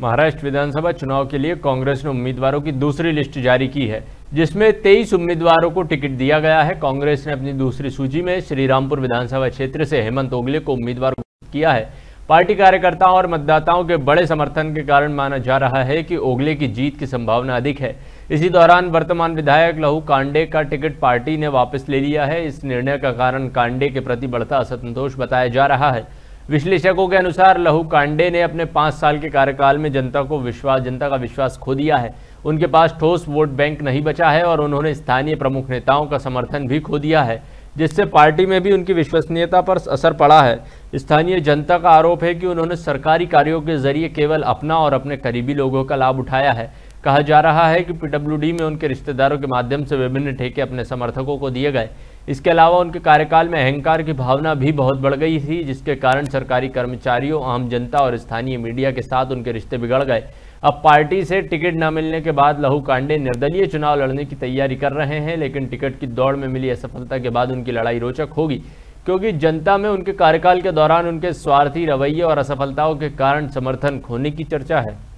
महाराष्ट्र विधानसभा चुनाव के लिए कांग्रेस ने उम्मीदवारों की दूसरी लिस्ट जारी की है जिसमें 23 उम्मीदवारों को टिकट दिया गया है कांग्रेस ने अपनी दूसरी सूची में श्रीरामपुर विधानसभा क्षेत्र से हेमंत ओगले को उम्मीदवार किया है पार्टी कार्यकर्ताओं और मतदाताओं के बड़े समर्थन के कारण माना जा रहा है कि ओगले की जीत की संभावना अधिक है इसी दौरान वर्तमान विधायक लहू कांडे का टिकट पार्टी ने वापस ले लिया है इस निर्णय का कारण कांडे के प्रति बढ़ता असंतोष बताया जा रहा है विश्लेषकों के अनुसार लहू कांडे ने अपने पाँच साल के कार्यकाल में जनता को विश्वास जनता का विश्वास खो दिया है उनके पास ठोस वोट बैंक नहीं बचा है और उन्होंने स्थानीय प्रमुख नेताओं का समर्थन भी खो दिया है जिससे पार्टी में भी उनकी विश्वसनीयता पर असर पड़ा है स्थानीय जनता का आरोप है कि उन्होंने सरकारी कार्यों के जरिए केवल अपना और अपने करीबी लोगों का लाभ उठाया है कहा जा रहा है कि पीडब्ल्यू में उनके रिश्तेदारों के माध्यम से विभिन्न ठेके अपने समर्थकों को दिए गए इसके अलावा उनके कार्यकाल में अहंकार की भावना भी बहुत बढ़ गई थी जिसके कारण सरकारी कर्मचारियों आम जनता और स्थानीय मीडिया के साथ उनके रिश्ते बिगड़ गए अब पार्टी से टिकट न मिलने के बाद लहू कांडे निर्दलीय चुनाव लड़ने की तैयारी कर रहे हैं लेकिन टिकट की दौड़ में मिली असफलता के बाद उनकी लड़ाई रोचक होगी क्योंकि जनता में उनके कार्यकाल के दौरान उनके स्वार्थी रवैये और असफलताओं के कारण समर्थन खोने की चर्चा है